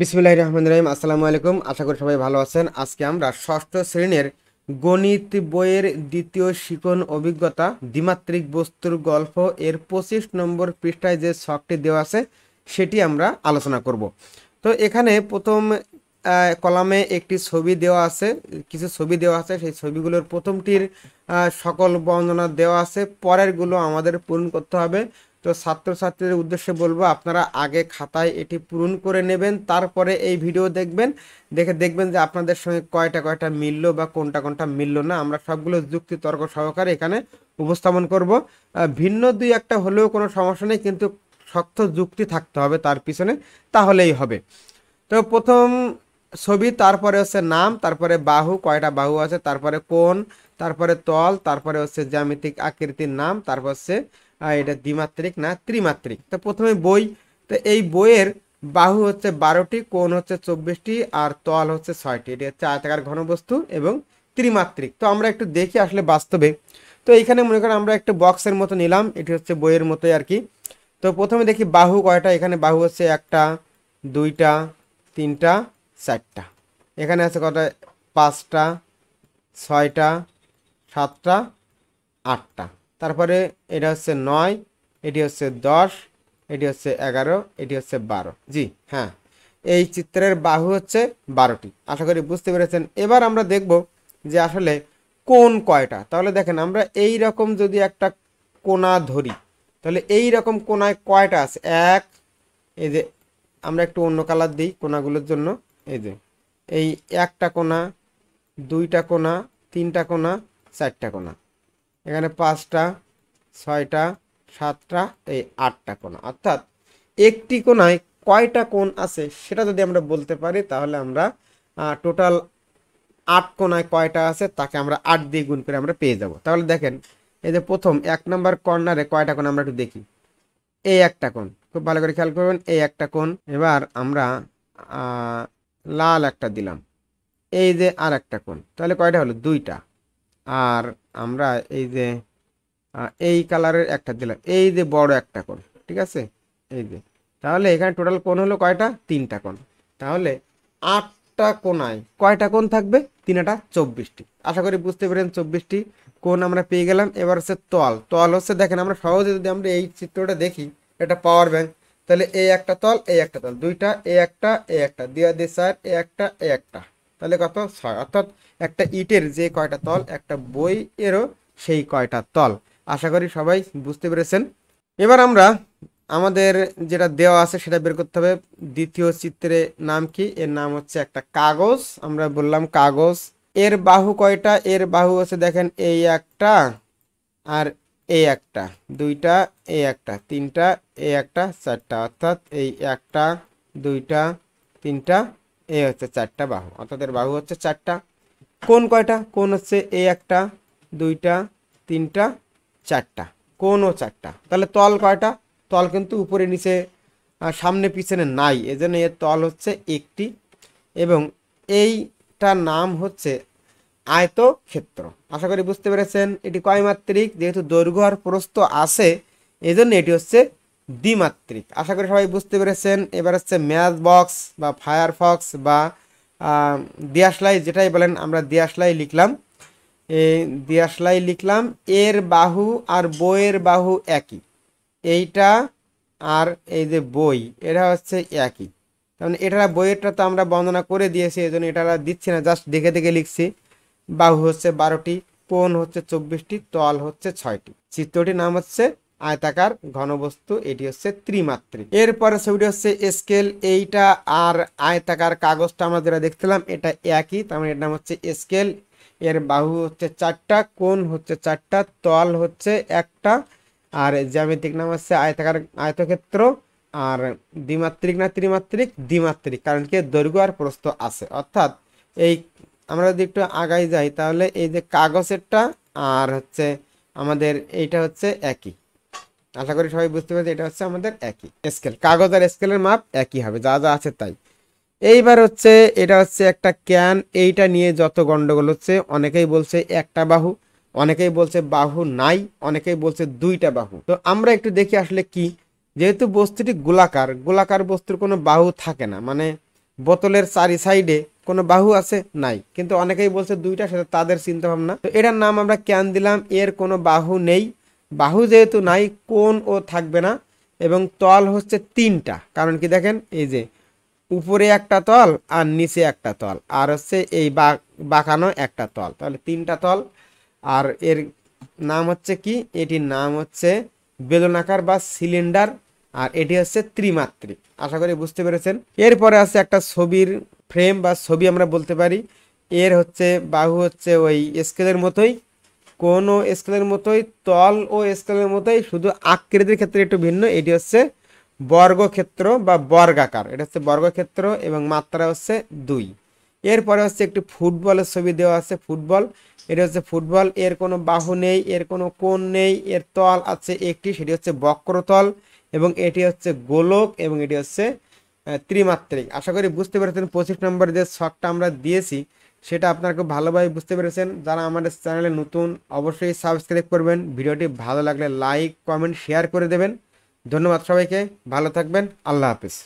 বিসমুল্লাহ রহমান রহিম আসসালামু আলাইকুম আশা করি সবাই ভালো আছেন আজকে আমরা ষষ্ঠ শ্রেণীর গণিত বইয়ের দ্বিতীয় শিকন অভিজ্ঞতা দ্বিমাত্রিক বস্তুর গল্প এর পঁচিশ নম্বর পৃষ্ঠায় যে শখটি দেওয়া আছে সেটি আমরা আলোচনা করব তো এখানে প্রথম কলামে একটি ছবি দেওয়া আছে কিছু ছবি দেওয়া আছে সেই ছবিগুলোর প্রথমটির সকল বর্ণনা দেওয়া আছে পরেরগুলো আমাদের পূরণ করতে হবে তো ছাত্রছাত্রীদের উদ্দেশ্যে বলবো আপনারা আগে খাতায় এটি পূরণ করে নেবেন তারপরে এই ভিডিও দেখবেন দেখে দেখবেন যে আপনাদের সঙ্গে কয়টা কয়টা মিললো বা কোনটা কোনটা মিললো না আমরা সবগুলো যুক্তি তর্ক সহকারে এখানে উপস্থাপন করব ভিন্ন দুই একটা হলেও কোনো সমস্যা নেই কিন্তু শক্ত যুক্তি থাকতে হবে তার পিছনে তাহলেই হবে তো প্রথম ছবি তারপরে হচ্ছে নাম তারপরে বাহু কয়টা বাহু আছে তারপরে কোন তারপরে তল তারপরে হচ্ছে জ্যামিতিক আকৃতির নাম তারপর হচ্ছে আর এটা দ্বিমাত্রিক না ত্রিমাত্রিক তো প্রথমে বই তো এই বইয়ের বাহু হচ্ছে বারোটি কোন হচ্ছে চব্বিশটি আর তল হচ্ছে ছয়টি এটি হচ্ছে আয়তাকার ঘনবস্তু এবং ত্রিমাত্রিক তো আমরা একটু দেখি আসলে বাস্তবে তো এইখানে মনে করেন আমরা একটা বক্সের মতো নিলাম এটি হচ্ছে বইয়ের মতোই আর কি তো প্রথমে দেখি বাহু কয়টা এখানে বাহু হচ্ছে একটা দুইটা তিনটা চারটা এখানে আছে কটা পাঁচটা ছয়টা সাতটা আটটা তারপরে এটা হচ্ছে নয় এটি হচ্ছে দশ এটি হচ্ছে এগারো এটি হচ্ছে বারো জি হ্যাঁ এই চিত্রের বাহু হচ্ছে বারোটি আশা করি বুঝতে পেরেছেন এবার আমরা দেখব যে আসলে কোন কয়টা তাহলে দেখেন আমরা এই রকম যদি একটা কোনা ধরি তাহলে এই রকম কোনায় কয়টা আছে এক এই যে আমরা একটু অন্য কালার দিই কোনাগুলোর জন্য এই যে এই একটা কোনা দুইটা কোনা তিনটা কোনা চারটা কোনা এখানে পাঁচটা ছয়টা সাতটা এই আটটা কোণা অর্থাৎ একটি কোনায় কয়টা কোন আছে সেটা যদি আমরা বলতে পারি তাহলে আমরা টোটাল আট কোনায় কয়টা আছে তাকে আমরা আট দিয়ে গুণ করে আমরা পেয়ে যাব তাহলে দেখেন এই যে প্রথম এক নম্বর কর্নারে কয়টা কোন আমরা একটু দেখি এই একটা কোণ খুব ভালো করে খেয়াল করবেন এই একটা কোন এবার আমরা লাল একটা দিলাম এই যে আর একটা কোণ তাহলে কয়টা হলো দুইটা আর আমরা এই যে এই কালারের একটা দিলাম এই যে বড় একটা কোণ ঠিক আছে এই যে তাহলে এখানে টোটাল কোন হলো কয়টা তিনটা কোন তাহলে আটটা কোনায় কয়টা কোন থাকবে তিনটা চব্বিশটি আশা করি বুঝতে পেরেন চব্বিশটি কোন আমরা পেয়ে গেলাম এবার হচ্ছে তল তল হচ্ছে দেখেন আমরা সহজে যদি আমরা এই চিত্রটা দেখি এটা পাওয়ার ব্যাংক তাহলে এই একটা তল এই একটা তল দুইটা এ একটা এ একটা দিয়া দিয়ে স্যার এ একটা এ একটা তাহলে কত ছয় অর্থাৎ একটা ইটের যে কয়টা তল একটা বই এরও সেই কয়টা তল আশা করি সবাই বুঝতে পেরেছেন এবার আমরা আমাদের যেটা দেওয়া আছে সেটা বের করতে হবে দ্বিতীয় চিত্রে নাম কি এর নাম হচ্ছে একটা কাগজ আমরা বললাম কাগজ এর বাহু কয়টা এর বাহু আছে দেখেন এই একটা আর এই একটা দুইটা এই একটা তিনটা এই একটা চারটা অর্থাৎ এই একটা দুইটা তিনটা এই হচ্ছে চারটা বাহু অর্থাৎ এর বাহু হচ্ছে চারটা কোন কয়টা কোন হচ্ছে এই একটা দুইটা তিনটা চারটা কোনও চারটা তাহলে তল কয়টা তল কিন্তু উপরে নিচে সামনে পিছনে নাই এজন্য এর তল হচ্ছে একটি এবং এইটা নাম হচ্ছে আয়ত ক্ষেত্র আশা করি বুঝতে পেরেছেন এটি মাত্রিক যেহেতু দৈর্ঘ্য আর প্রস্থ আছে এজন্য এটি হচ্ছে দ্বিমাত্রিক আশা করি সবাই বুঝতে পেরেছেন এবার হচ্ছে ম্যাথ বক্স বা ফায়ারফক্স বা দিয়াশলাই যেটাই বলেন আমরা দিয়াশলাই লিখলাম এই দিয়াশলাই লিখলাম এর বাহু আর বইয়ের বাহু একই এইটা আর এই যে বই এটা হচ্ছে একই কারণ মানে এটা বইয়েরটা তো আমরা বর্ণনা করে দিয়েছি এই জন্য এটা দিচ্ছি না জাস্ট দেখে দেখে লিখছি বাহু হচ্ছে বারোটি কোন হচ্ছে চব্বিশটি তল হচ্ছে ছয়টি চিত্রটির নাম হচ্ছে আয়তাকার ঘনবস্তু এটি হচ্ছে ত্রিমাত্রিক এরপরে ছবিটি হচ্ছে স্কেল এইটা আর আয়তাকার কাগজটা আমরা যেটা দেখছিলাম এটা একই তার মানে এর নাম হচ্ছে স্কেল এর বাহু হচ্ছে চারটা কোন হচ্ছে চারটা তল হচ্ছে একটা আর জ্যামিতিক নাম হচ্ছে আয়তাকার আয়তক্ষেত্র আর দ্বিমাত্রিক না ত্রিমাত্রিক দ্বিমাত্রিক কারণ কি দৈর্ঘ্য আর প্রস্থ আছে অর্থাৎ এই আমরা যদি একটু আগায় যাই তাহলে এই যে কাগজেরটা আর হচ্ছে আমাদের এইটা হচ্ছে একই আশা করি সবাই বুঝতে পারছি এটা হচ্ছে আমাদের একই স্কেল কাগজ আর স্কেলের মাপ একই হবে যা যা আছে তাই এইবার হচ্ছে এটা হচ্ছে একটা ক্যান এইটা নিয়ে যত গন্ডগোল হচ্ছে অনেকেই বলছে একটা বাহু অনেকেই বলছে বাহু নাই অনেকেই বলছে দুইটা বাহু তো আমরা একটু দেখি আসলে কি যেহেতু বস্তুটি গোলাকার গোলাকার বস্তুর কোনো বাহু থাকে না মানে বোতলের চারি সাইডে কোনো বাহু আছে নাই কিন্তু অনেকেই বলছে দুইটা সেটা তাদের চিন্তা ভাবনা তো এটার নাম আমরা ক্যান দিলাম এর কোনো বাহু নেই বাহু যেহেতু নাই কোন ও থাকবে না এবং তল হচ্ছে তিনটা কারণ কি দেখেন এই যে উপরে একটা তল আর নিচে একটা তল আর হচ্ছে এই বাঁকানো একটা তল তাহলে তিনটা তল আর এর নাম হচ্ছে কি এটির নাম হচ্ছে বেলনাকার বা সিলিন্ডার আর এটি হচ্ছে ত্রিমাত্রিক আশা করি বুঝতে পেরেছেন এরপরে আছে একটা ছবির ফ্রেম বা ছবি আমরা বলতে পারি এর হচ্ছে বাহু হচ্ছে ওই স্কেলের মতোই কোন স্কেলের মতোই তল ও স্কেলের মতোই শুধু আকৃতির ক্ষেত্রে একটু ভিন্ন এটি হচ্ছে বর্গক্ষেত্র বা বর্গাকার এটা হচ্ছে বর্গক্ষেত্র এবং মাত্রা হচ্ছে দুই এরপরে হচ্ছে একটি ফুটবলের ছবি দেওয়া আছে ফুটবল এটা হচ্ছে ফুটবল এর কোনো বাহু নেই এর কোনো কোণ নেই এর তল আছে একটি সেটি হচ্ছে বক্রতল এবং এটি হচ্ছে গোলক এবং এটি হচ্ছে ত্রিমাত্রিক আশা করি বুঝতে পেরেছেন পঁচিশ নম্বর যে শখটা আমরা দিয়েছি সেটা আপনারা খুব ভালোভাবে বুঝতে পেরেছেন যারা আমাদের চ্যানেলে নতুন অবশ্যই সাবস্ক্রাইব করবেন ভিডিওটি ভালো লাগলে লাইক কমেন্ট শেয়ার করে দেবেন ধন্যবাদ সবাইকে ভালো থাকবেন আল্লাহ হাফিজ